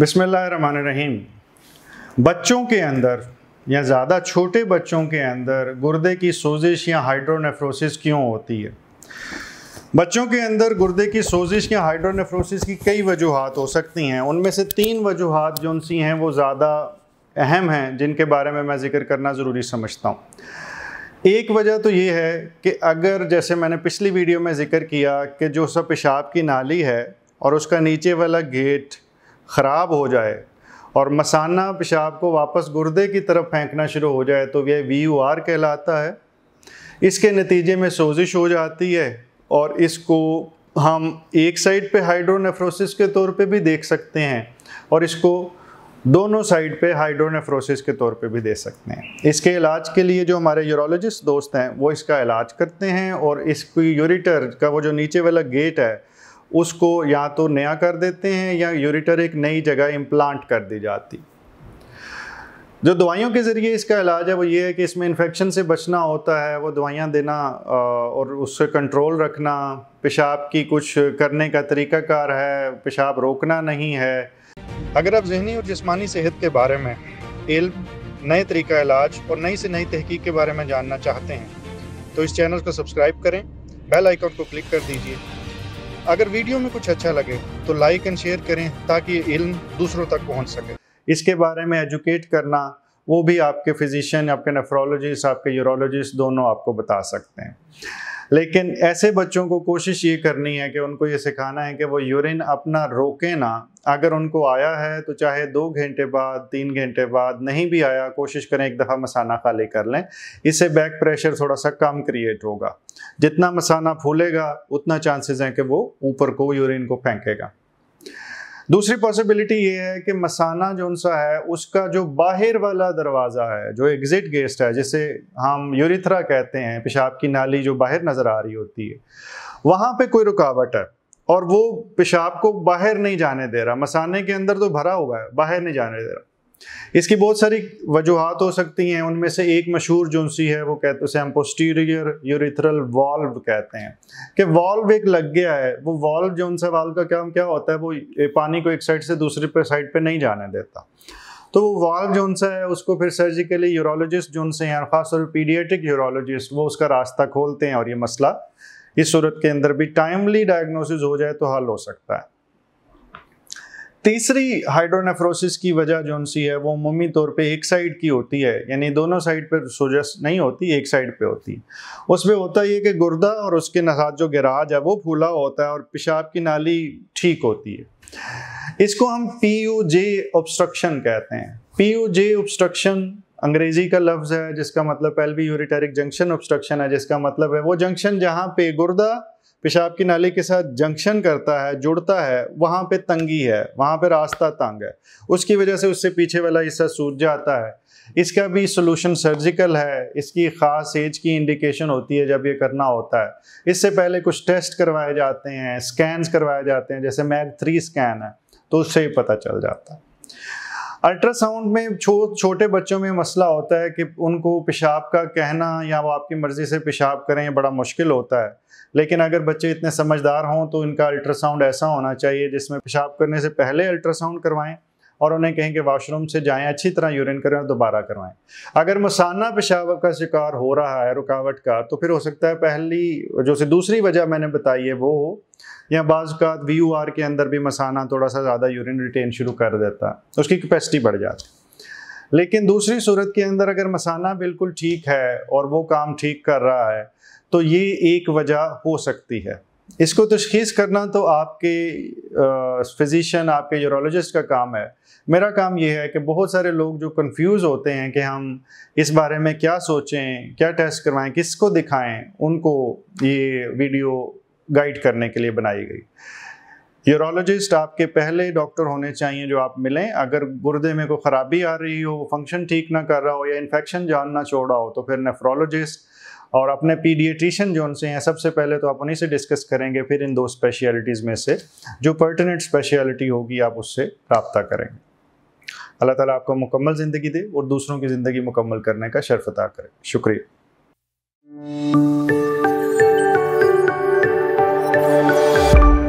रहीम बच्चों के अंदर या ज़्यादा छोटे बच्चों के अंदर गुर्दे की सोजिश या हाइड्रोनेफ्रोसिस क्यों होती है बच्चों के अंदर गुर्दे की सोजिश या हाइड्रोनेफ्रोसिस की कई वजूहत हो सकती हैं उनमें से तीन वजूहत जो सी हैं वो ज़्यादा अहम हैं जिनके बारे में मैं ज़िक्र करना ज़रूरी समझता हूँ एक वजह तो ये है कि अगर जैसे मैंने पिछली वीडियो में ज़िक्र किया कि जो सब पेशाब की नाली है और उसका नीचे वाला गेट ख़राब हो जाए और मसाना पेशाब को वापस गुर्दे की तरफ फेंकना शुरू हो जाए तो यह वी यू आर कहलाता है इसके नतीजे में सोजिश हो जाती है और इसको हम एक साइड पे हाइड्रोनेफ्रोसिस के तौर पे भी देख सकते हैं और इसको दोनों साइड पे हाइड्रोनेफ्रोसिस के तौर पे भी दे सकते हैं इसके इलाज के लिए जो हमारे यूरोलॉजिस्ट दोस्त हैं वो इसका इलाज करते हैं और इसकी यूरिटर का वो जो नीचे वाला गेट है उसको या तो नया कर देते हैं या यूरिटर एक नई जगह इम्प्लांट कर दी जाती जो दवाइयों के ज़रिए इसका इलाज है वो ये है कि इसमें इन्फेक्शन से बचना होता है वो दवाइयाँ देना और उससे कंट्रोल रखना पेशाब की कुछ करने का तरीक़ाकार है पेशाब रोकना नहीं है अगर आप जहनी और जिसमानी सेहत के बारे में इल्म नए तरीका इलाज और नई से नई तहकीक के बारे में जानना चाहते हैं तो इस चैनल को सब्सक्राइब करें बेल आइकॉन को क्लिक कर दीजिए अगर वीडियो में कुछ अच्छा लगे तो लाइक एंड शेयर करें ताकि इल्म दूसरों तक पहुंच सके इसके बारे में एजुकेट करना वो भी आपके फिजिशियन आपके नेफ्रोलॉजिस्ट आपके यूरोलॉजिस्ट दोनों आपको बता सकते हैं लेकिन ऐसे बच्चों को कोशिश ये करनी है कि उनको ये सिखाना है कि वो यूरिन अपना रोके ना अगर उनको आया है तो चाहे दो घंटे बाद तीन घंटे बाद नहीं भी आया कोशिश करें एक दफ़ा मसाना खाली कर लें इससे बैक प्रेशर थोड़ा सा कम क्रिएट होगा जितना मसाना फूलेगा उतना चांसेस हैं कि वो ऊपर को यूरिन को फेंकेगा दूसरी पॉसिबिलिटी ये है कि मसाना जो सा है उसका जो बाहर वाला दरवाज़ा है जो एग्ज़िट गेस्ट है जिसे हम यूरिथ्रा कहते हैं पेशाब की नाली जो बाहर नज़र आ रही होती है वहाँ पे कोई रुकावट है और वो पेशाब को बाहर नहीं जाने दे रहा मसाने के अंदर तो भरा हुआ है बाहर नहीं जाने दे रहा इसकी बहुत सारी वजूहत हो सकती हैं उनमें से एक मशहूर जोनसी है वो कहते उसे हम पोस्टीरियर यूरिथरल वॉल्व कहते हैं कि वॉल्व एक लग गया है वो वॉल्व जो उनसे वाल्व का काम क्या होता है वो पानी को एक साइड से दूसरे पर साइड पर नहीं जाने देता तो वो वाल्व जो उनसे है उसको फिर सर्जिकली यूरोलॉजिस्ट जो उनसे हैं खासतौर पर पीडियाटिक यूरोलॉजिस्ट वो उसका रास्ता खोलते हैं और ये मसला इस सूरत के अंदर भी टाइमली डायग्नोसिस हो जाए तो हल हो सकता है तीसरी हाइड्रोनेफ्रोसिस की वजह जो सी है वो मुमी तौर पे एक साइड की होती है यानी दोनों साइड पे सोजस नहीं होती एक साइड पे होती है उसमें होता ये कि गुर्दा और उसके नसाज जो गिराज है वो फूला होता है और पेशाब की नाली ठीक होती है इसको हम पी यू जे ऑब्स्ट्रक्शन कहते हैं पी यू जे ऑब्स्ट्रक्शन अंग्रेजी का लफ्ज़ है जिसका मतलब पेल्वी यूरिटेरिक जंक्शन ऑब्स्ट्रक्शन है जिसका मतलब है वो जंक्शन जहाँ पे गुर्दा पेशाब की नाली के साथ जंक्शन करता है जुड़ता है वहाँ पे तंगी है वहाँ पे रास्ता तंग है उसकी वजह से उससे पीछे वाला हिस्सा सूज जाता है इसका भी सोल्यूशन सर्जिकल है इसकी ख़ास एज की इंडिकेशन होती है जब ये करना होता है इससे पहले कुछ टेस्ट करवाए जाते हैं स्कैन करवाए जाते हैं जैसे मैग थ्री स्कैन है तो उससे ही पता चल जाता है अल्ट्रासाउंड में छो, छोटे बच्चों में मसला होता है कि उनको पेशाब का कहना या वो आपकी मर्ज़ी से पेशाब करें बड़ा मुश्किल होता है लेकिन अगर बच्चे इतने समझदार हों तो इनका अल्ट्रासाउंड ऐसा होना चाहिए जिसमें पेशाब करने से पहले अल्ट्रासाउंड करवाएं और उन्हें कहें कि वाशरूम से जाएं अच्छी तरह यूरिन करें और दोबारा करवाएं अगर मसाना पेशाब का शिकार हो रहा है रुकावट का तो फिर हो सकता है पहली जो से दूसरी वजह मैंने बताई है वो हो या बाज़ात वी यू आर के अंदर भी मसाना थोड़ा सा ज़्यादा यूरिन रिटेन शुरू कर देता है उसकी कैपेसिटी बढ़ जाती है लेकिन दूसरी सूरत के अंदर अगर मसाना बिल्कुल ठीक है और वो काम ठीक कर रहा है तो ये एक वजह हो सकती है इसको तशखीस करना तो आपके फिज़िशन आपके यूरोलॉजिस्ट का काम है मेरा काम यह है कि बहुत सारे लोग जो कंफ्यूज होते हैं कि हम इस बारे में क्या सोचें क्या टेस्ट करवाएं किसको दिखाएं उनको ये वीडियो गाइड करने के लिए बनाई गई यूरोलॉजिस्ट आपके पहले डॉक्टर होने चाहिए जो आप मिलें अगर गुर्दे में कोई ख़राबी आ रही हो फंक्शन ठीक ना कर रहा हो या इन्फेक्शन जानना छोड़ रहा हो तो फिर नेफ्रोलॉजिस्ट और अपने पीडियट्रिशियन जो उनसे हैं सबसे पहले तो आप उन्हीं से डिस्कस करेंगे फिर इन दो स्पेशलिटीज़ में से जो पर्टिनेंट स्पेशलिटी होगी आप उससे रबता करेंगे अल्लाह ताला आपको मुकम्मल ज़िंदगी दे और दूसरों की ज़िंदगी मुकम्मल करने का शर्फ अदा करें शुक्रिया